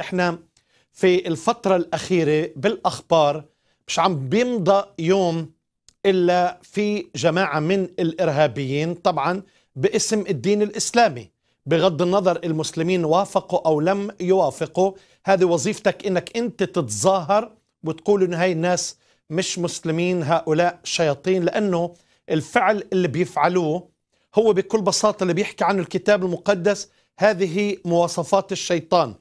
احنا في الفترة الأخيرة بالأخبار مش عم بيمضى يوم إلا في جماعة من الإرهابيين طبعا باسم الدين الإسلامي بغض النظر المسلمين وافقوا أو لم يوافقوا هذه وظيفتك إنك أنت تتظاهر وتقول إن هاي الناس مش مسلمين هؤلاء شياطين لأنه الفعل اللي بيفعلوه هو بكل بساطة اللي بيحكي عنه الكتاب المقدس هذه مواصفات الشيطان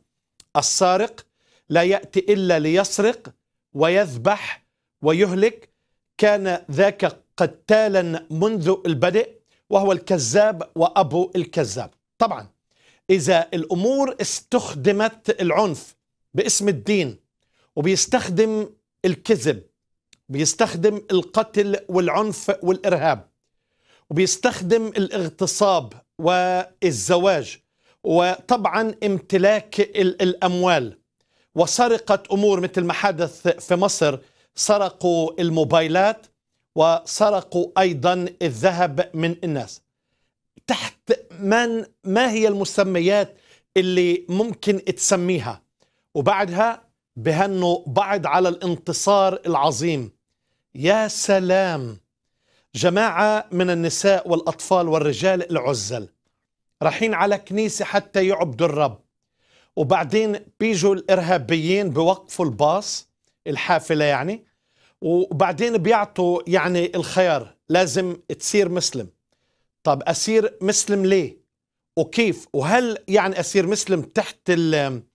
السارق لا يأتي إلا ليسرق ويذبح ويهلك كان ذاك قتالا منذ البدء وهو الكذاب وأبو الكذاب طبعا إذا الأمور استخدمت العنف باسم الدين وبيستخدم الكذب بيستخدم القتل والعنف والإرهاب وبيستخدم الاغتصاب والزواج وطبعا امتلاك الأموال وسرقة أمور مثل ما حدث في مصر سرقوا الموبايلات وسرقوا أيضا الذهب من الناس تحت من ما هي المسميات اللي ممكن تسميها وبعدها بهنوا بعد على الانتصار العظيم يا سلام جماعة من النساء والأطفال والرجال العزل رايحين على كنيسة حتى يعبدوا الرب وبعدين بيجوا الإرهابيين بوقفوا الباص الحافلة يعني وبعدين بيعطوا يعني الخيار لازم تصير مسلم طب أصير مسلم ليه وكيف وهل يعني أصير مسلم تحت آه، ال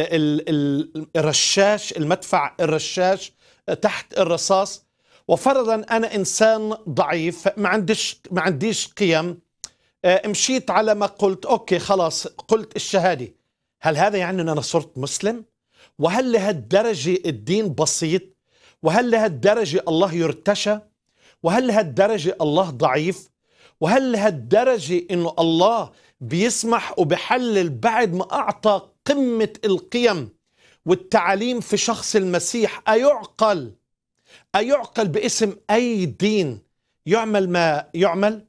ال ال الرشاش المدفع الرشاش آه، تحت الرصاص وفرضا أنا إنسان ضعيف ما عنديش ما عنديش قيم آه، مشيت على ما قلت أوكي خلاص قلت الشهادة هل هذا يعني أن أنا صرت مسلم؟ وهل لهالدرجة الدين بسيط؟ وهل لهالدرجة الله يرتشى؟ وهل لهالدرجة الله ضعيف؟ وهل لهالدرجة أنه الله بيسمح وبحلل بعد ما أعطى قمة القيم والتعاليم في شخص المسيح أيعقل أيعقل باسم أي دين يعمل ما يعمل